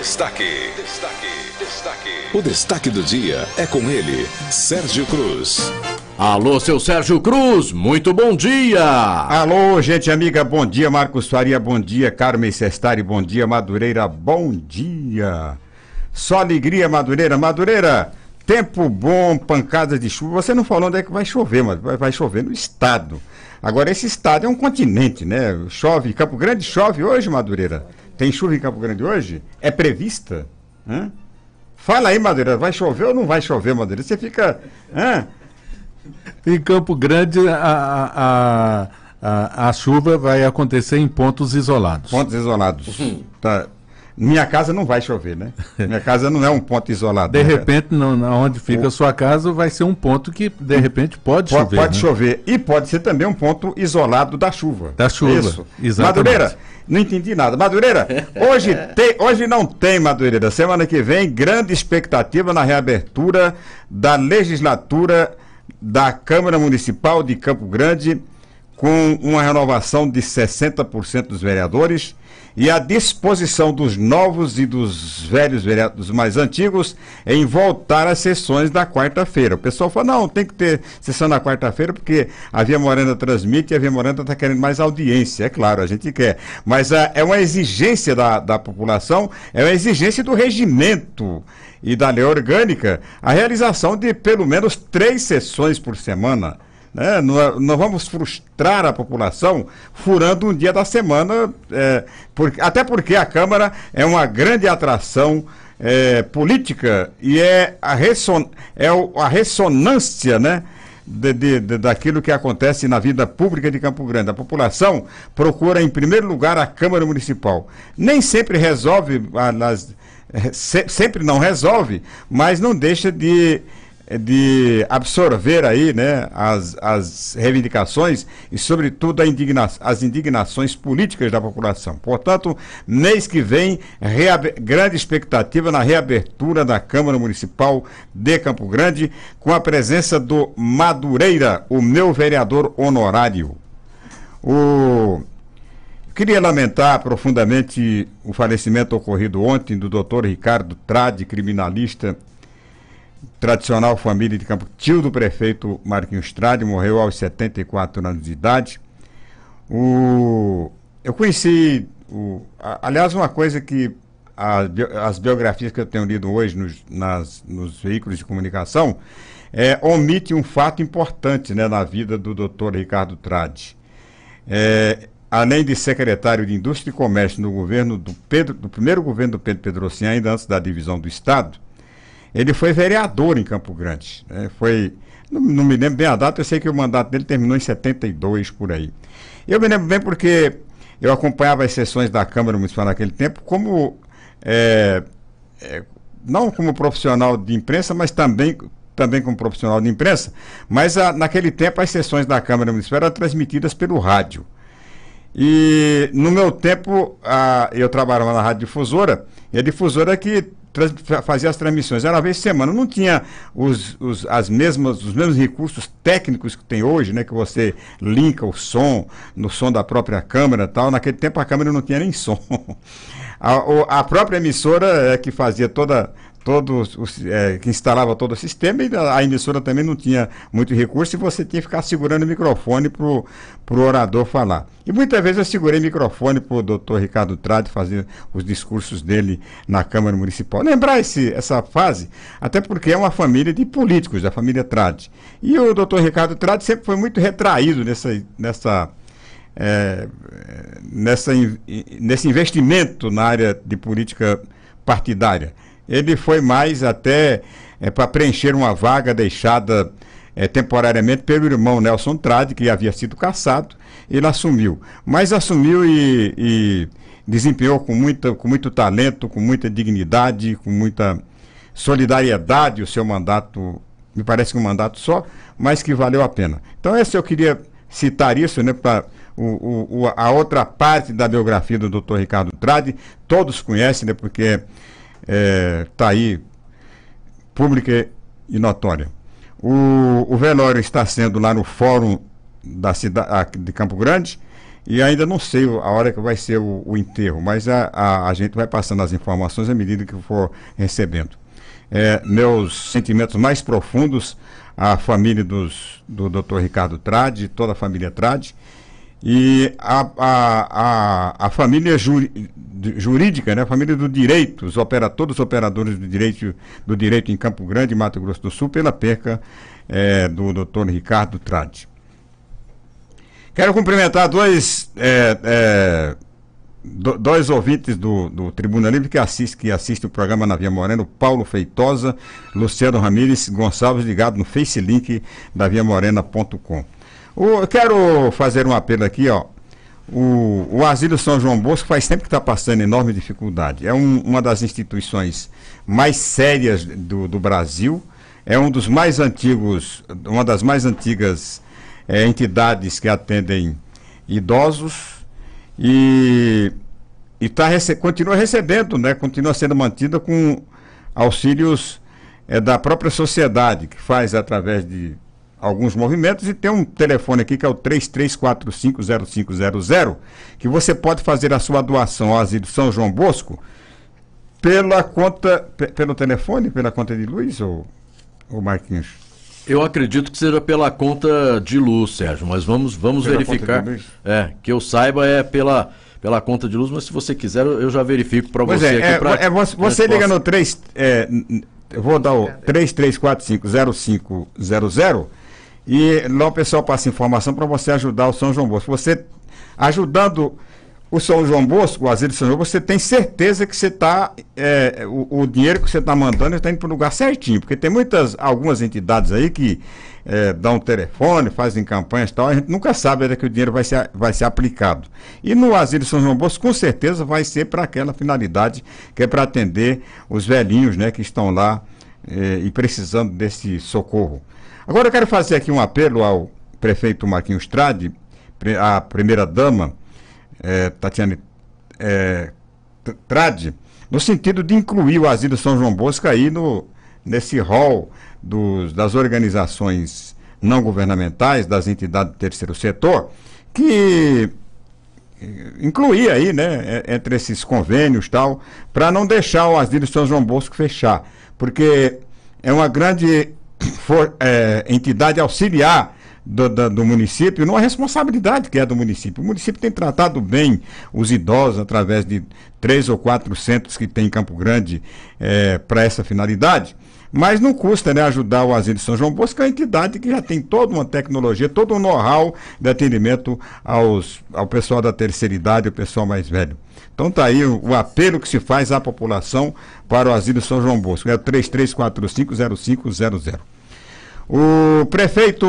Destaque. Destaque. Destaque. O destaque do dia é com ele, Sérgio Cruz. Alô, seu Sérgio Cruz, muito bom dia! Alô, gente amiga, bom dia, Marcos Faria, bom dia, Carmen Sestari, bom dia, Madureira, bom dia! Só alegria, Madureira, Madureira! Tempo bom, pancadas de chuva. Você não falou onde é que vai chover, mas vai chover no estado. Agora, esse estado é um continente, né? Chove, Campo Grande chove hoje, Madureira. Tem chuva em Campo Grande hoje? É prevista? Hã? Fala aí, Madeira, vai chover ou não vai chover, Madeira? Você fica. Hã? Em Campo Grande, a, a, a, a, chuva vai acontecer em pontos isolados. Pontos isolados. Uhum. Tá. Minha casa não vai chover, né? Minha casa não é um ponto isolado. De né, repente, não, onde fica o... a sua casa, vai ser um ponto que, de repente, pode, chover. Pode né? chover. E pode ser também um ponto isolado da chuva. Da chuva. Isso. Exatamente. Madureira, não entendi nada. Madureira, hoje, tem, hoje não tem, Madureira. Semana que vem, grande expectativa na reabertura da legislatura da Câmara Municipal de Campo Grande, com uma renovação de 60% dos vereadores e a disposição dos novos e dos velhos vereadores, mais antigos, em voltar às sessões da quarta-feira. O pessoal fala, não, tem que ter sessão na quarta-feira, porque a Via Morena transmite e a Via Morena está querendo mais audiência. É claro, a gente quer. Mas a, ah, é uma exigência da, da população, é uma exigência do regimento e da lei orgânica, a realização de pelo menos três sessões por semana né? Não, vamos frustrar a população furando um dia da semana, é, por, até porque a Câmara é uma grande atração é, política e é a, resson, é a ressonância, né? De, de, de, daquilo que acontece na vida pública de Campo Grande. A população procura, em primeiro lugar, a Câmara Municipal. Nem sempre resolve, nas, eh, se, sempre não resolve, mas não deixa de é de absorver aí né, as, as reivindicações e, sobretudo, indigna as indignações políticas da população. Portanto, mês que vem, grande expectativa na reabertura da Câmara Municipal de Campo Grande, com a presença do Madureira, o meu vereador honorário. O... Queria lamentar profundamente o falecimento ocorrido ontem do doutor Ricardo Trade, criminalista tradicional família de campo, tio do prefeito Marquinhos Trade, morreu aos 74 anos de idade. O, eu conheci, o, a, aliás, uma coisa que a, as biografias que eu tenho lido hoje nos, nas, nos veículos de comunicação é, omite um fato importante né, na vida do doutor Ricardo Trade. É, além de secretário de Indústria e Comércio no governo do Pedro, do primeiro governo do Pedro Pedrocian, ainda antes da divisão do Estado, ele foi vereador em Campo Grande. Né? Foi, não, não, me lembro bem a data, eu sei que o mandato dele terminou em 72, por aí. Eu me lembro bem porque eu acompanhava as sessões da Câmara Municipal naquele tempo como. É, é, não como profissional de imprensa, mas também também como profissional de imprensa, mas a, naquele tempo as sessões da Câmara Municipal eram transmitidas pelo rádio. E no meu tempo, a, eu trabalhava na Rádio Difusora, e a difusora que fazia as transmissões. Era uma vez por semana. Não tinha os, os, as mesmas, os mesmos recursos técnicos que tem hoje, né? Que você linka o som no som da própria câmera tal. Naquele tempo a câmera não tinha nem som. A, a própria emissora é que fazia toda todos os, é, que instalava todo o sistema e a, emissora também não tinha muito recurso e você tinha que ficar segurando o microfone para o orador falar. E muitas vezes eu segurei o microfone para o doutor Ricardo Trade fazer os discursos dele na Câmara Municipal. Lembrar esse, essa fase, até porque é uma família de políticos, da família Trade. E o doutor Ricardo Trade sempre foi muito retraído nessa. nessa é, nessa, nesse investimento na área de política partidária. Ele foi mais até é, eh, para preencher uma vaga deixada é, temporariamente pelo irmão Nelson Trade, que havia sido caçado, ele assumiu. Mas assumiu e, e desempenhou com, muita, com muito talento, com muita dignidade, com muita solidariedade o seu mandato, me parece que um mandato só, mas que valeu a pena. Então, esse eu queria citar isso, né, para a outra parte da biografia do Dr. Ricardo Trade, todos conhecem, né, porque está é, tá aí pública e notória. O, o velório está sendo lá no fórum da cidade de Campo Grande e ainda não sei a hora que vai ser o, o enterro, mas a, a, a, gente vai passando as informações à medida que for recebendo. É, meus sentimentos mais profundos à família dos, do Dr. Ricardo Trade, toda a família Trade e a, a, a, a família jurídica, né? família do direito, os operadores, todos os operadores do direito, do direito em Campo Grande, Mato Grosso do Sul, pela perca é, do doutor Ricardo Trade. Quero cumprimentar dois, é, é, dois ouvintes do, do Tribuna Livre que assistem que assiste o programa na Via Morena, Paulo Feitosa, Luciano Ramires Gonçalves, ligado no FaceLink da Via Morena.com. Quero fazer um apelo aqui, ó, o, o Asilo São João Bosco faz tempo que está passando enorme dificuldade. É um, uma das instituições mais sérias do, do Brasil, é um dos mais antigos, uma das mais antigas é, entidades que atendem idosos e, e tá rece continua recebendo, né? continua sendo mantida com auxílios é, da própria sociedade, que faz através de alguns movimentos e tem um telefone aqui que é o 33450500, que você pode fazer a sua doação ao Asilo São João Bosco pela conta, pelo telefone, pela conta de luz ou, ou Marquinhos? Eu acredito que seja pela conta de luz, Sérgio, mas vamos, vamos verificar. É, que eu saiba é pela, pela conta de luz, mas se você quiser eu já verifico para você é, aqui. É, pra, é, você, você liga no 3, é, eu vou dar o 33450500 e lá o pessoal passa informação para você ajudar o São João Bosco. Você ajudando o São João Bosco, o Asilo de São João você tem certeza que você está. É, o, o, dinheiro que você está mandando está indo para o lugar certinho. Porque tem muitas, algumas entidades aí que é, dão telefone, fazem campanhas e tal, a gente nunca sabe onde é que o dinheiro vai ser, vai ser aplicado. E no Asilo São João Bosco, com certeza, vai ser para aquela finalidade que é para atender os velhinhos né, que estão lá é, e precisando desse socorro. Agora eu quero fazer aqui um apelo ao prefeito Marquinhos Trade, à primeira-dama, é, Tatiane eh, Trade, no sentido de incluir o Asilo São João Bosco aí no, nesse rol das organizações não governamentais, das entidades do terceiro setor, que é, incluir aí, né, entre esses convênios tal, para não deixar o Asilo São João Bosco fechar, porque é uma grande for, é, entidade auxiliar do, do, do, município, numa responsabilidade que é do município. O município tem tratado bem os idosos através de três ou quatro centros que tem em Campo Grande é, para essa finalidade. Mas não custa né, ajudar o Asilo de São João Bosco, que é uma entidade que já tem toda uma tecnologia, todo um know-how de atendimento aos, ao pessoal da terceira idade, ao pessoal mais velho. Então tá aí o, o apelo que se faz à população para o Asilo São João Bosco. É 33450500. O prefeito.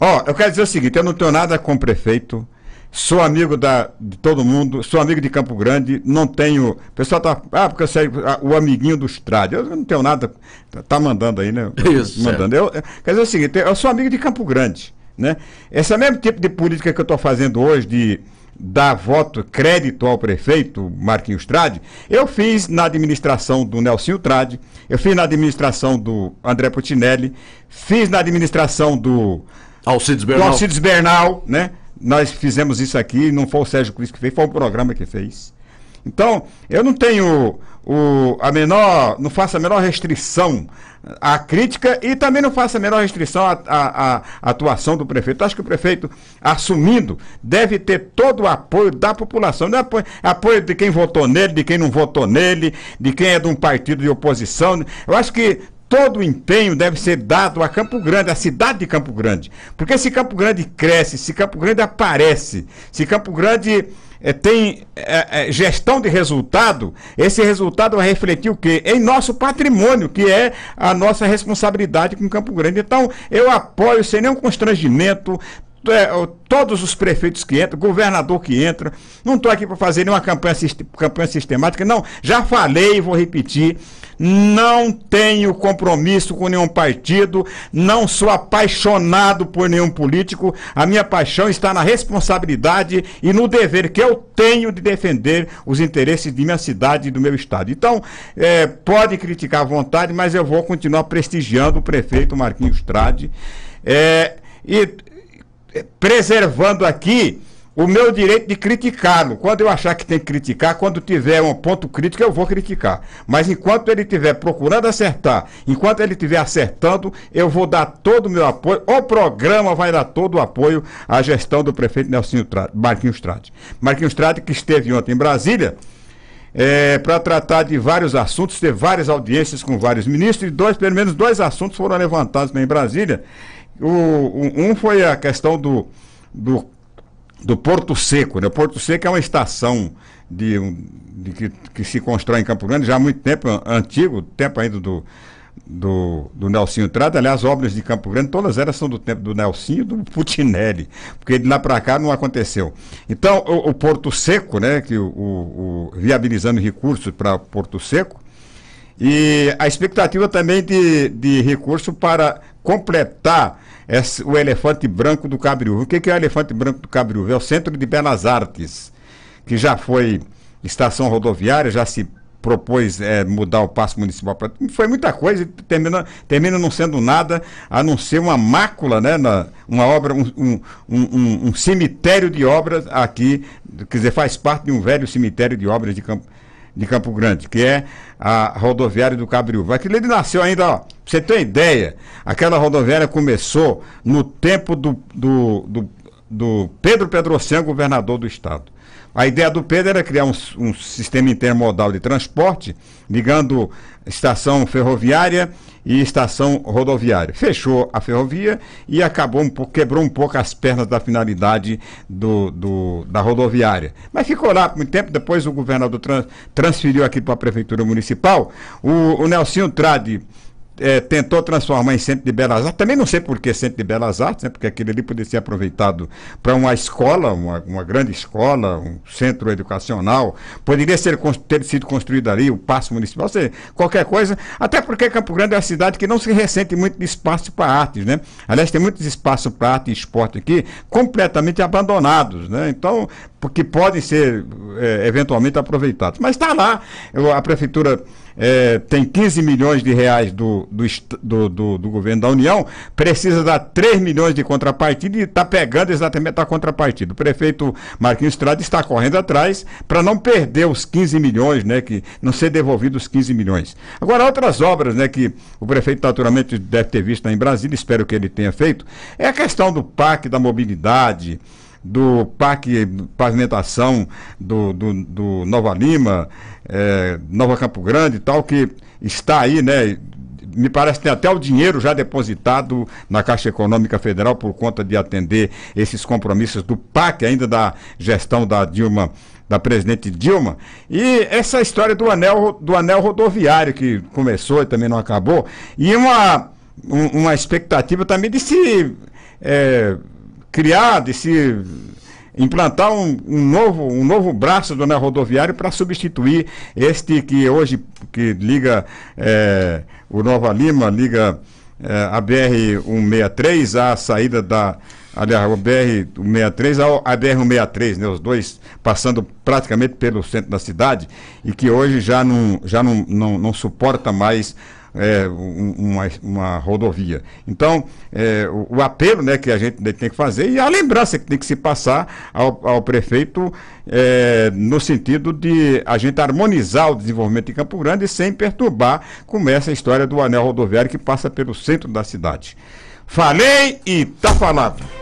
Ó, eu quero dizer o seguinte: eu não tenho nada com o prefeito. Sou amigo da, de todo mundo, sou amigo de Campo Grande, não tenho. O pessoal tá. Ah, porque eu sei ah, o amiguinho do Estrade. Eu não tenho nada. Tá, tá mandando aí, né? Isso. Mandando. Eu, eu, quer dizer o seguinte: eu sou amigo de Campo Grande. Né? Esse é o mesmo tipo de política que eu estou fazendo hoje, de dar voto, crédito ao prefeito Marquinhos Trade, eu fiz na administração do Nelson Trade, eu fiz na administração do André Putinelli, fiz na administração do Alcides Bernal, do Alcides Bernal né? Nós fizemos isso aqui, não foi o Sérgio Cris que fez, foi um programa que fez. Então, eu não tenho o, a menor, não faço a menor restrição à crítica e também não faço a menor restrição à, à, à atuação do prefeito. acho que o prefeito, assumindo, deve ter todo o apoio da população. Não é apoio, é apoio de quem votou nele, de quem não votou nele, de quem é de um partido de oposição. Eu acho que todo o empenho deve ser dado a Campo Grande, a cidade de Campo Grande. Porque se Campo Grande cresce, se Campo Grande aparece, se Campo Grande é, tem é, é, gestão de resultado, esse resultado vai refletir o quê? Em nosso patrimônio, que é a nossa responsabilidade com Campo Grande. Então, eu apoio sem nenhum constrangimento, é, todos os prefeitos que entram, governador que entra. Não estou aqui para fazer nenhuma campanha, campanha sistemática, não. Já falei e vou repetir. Não tenho compromisso com nenhum partido, não sou apaixonado por nenhum político. A minha paixão está na responsabilidade e no dever que eu tenho de defender os interesses de minha cidade e do meu estado. Então, é, pode criticar à vontade, mas eu vou continuar prestigiando o prefeito Marquinhos Trade. É, e preservando aqui o meu direito de criticá-lo. Quando eu achar que tem que criticar, quando tiver um ponto crítico, eu vou criticar. Mas enquanto ele estiver procurando acertar, enquanto ele estiver acertando, eu vou dar todo o meu apoio. O programa vai dar todo o apoio à gestão do prefeito Nelson Trade, Marquinhos Trade. Marquinhos Trade, que esteve ontem em Brasília. É, para tratar de vários assuntos, ter várias audiências com vários ministros, e dois, pelo menos dois assuntos foram levantados em Brasília o, um foi a questão do, do, do Porto Seco. Né? O Porto Seco é uma estação de, de que, que, se constrói em Campo Grande já há muito tempo, antigo, tempo ainda do, do, do Nelsinho Trata. Aliás, obras de Campo Grande, todas elas são do tempo do Nelsinho e do Putinelli, porque de lá para cá não aconteceu. Então, o, o, Porto Seco, né, que o, o, o viabilizando recursos para Porto Seco, e a expectativa também de, de recurso para completar é o elefante branco do Cabriúva. O que, é o elefante branco do Cabriúva? É o Centro de Belas Artes, que já foi estação rodoviária, já se propôs é, mudar o passo municipal. Foi muita coisa e termina, termina não sendo nada, a não ser uma mácula, né? Na, uma obra, um, um, um, um, cemitério de obras aqui, quer dizer, faz parte de um velho cemitério de obras de Campo, de Campo Grande, que é a rodoviária do Cabriúva. Aquilo ele nasceu ainda, ó, você tem uma ideia, aquela rodoviária começou no tempo do, do, do, do Pedro Pedrocian, governador do estado. A ideia do Pedro era criar um, um, sistema intermodal de transporte, ligando estação ferroviária e estação rodoviária. Fechou a ferrovia e acabou um pouco, quebrou um pouco as pernas da finalidade do, do, da rodoviária. Mas ficou lá por muito tempo, depois o governador trans, transferiu aqui para a Prefeitura Municipal. O, o Nelsinho Trade é, tentou transformar em Centro de Belas Artes. Também não sei por que Centro de Belas Artes, né? porque aquilo ali poderia ser aproveitado para uma escola, uma, uma, grande escola, um centro educacional. Poderia ser, ter sido construído ali o Passo Municipal, seja, qualquer coisa. Até porque Campo Grande é uma cidade que não se ressente muito de espaço para artes. Né? Aliás, tem muitos espaços para arte e esporte aqui completamente abandonados. Né? Então, que podem ser é, eventualmente aproveitados. Mas está lá, a prefeitura é, tem 15 milhões de reais do do, do, do, do, governo da União, precisa dar 3 milhões de contrapartida e está pegando exatamente a tá contrapartida. O prefeito Marquinhos Estrada está correndo atrás para não perder os 15 milhões, né, que não ser devolvidos os 15 milhões. Agora, outras obras né, que o prefeito naturalmente deve ter visto em Brasília, espero que ele tenha feito, é a questão do parque da mobilidade do Parque Pavimentação do, do, do Nova Lima, é, Nova Campo Grande e tal, que está aí, né? me parece que tem até o dinheiro já depositado na Caixa Econômica Federal por conta de atender esses compromissos do PAC, ainda da gestão da Dilma, da presidente Dilma. E essa história do anel, do anel rodoviário que começou e também não acabou, e uma, um, uma expectativa também de se. É, criar, de se implantar um, um, novo, um novo braço do anel rodoviário para substituir este que hoje que liga é, o Nova Lima, liga é, a BR-163 à saída da. Aliás, a BR-163 ao BR-163, né, os dois passando praticamente pelo centro da cidade e que hoje já não, já não, não, não suporta mais é, uma, uma, rodovia. Então, é, o, o, apelo né, que a gente tem que fazer e a lembrança que tem que se passar ao, ao prefeito é, no sentido de a gente harmonizar o desenvolvimento em Campo Grande sem perturbar, como essa história do anel rodoviário que passa pelo centro da cidade. Falei e tá falado.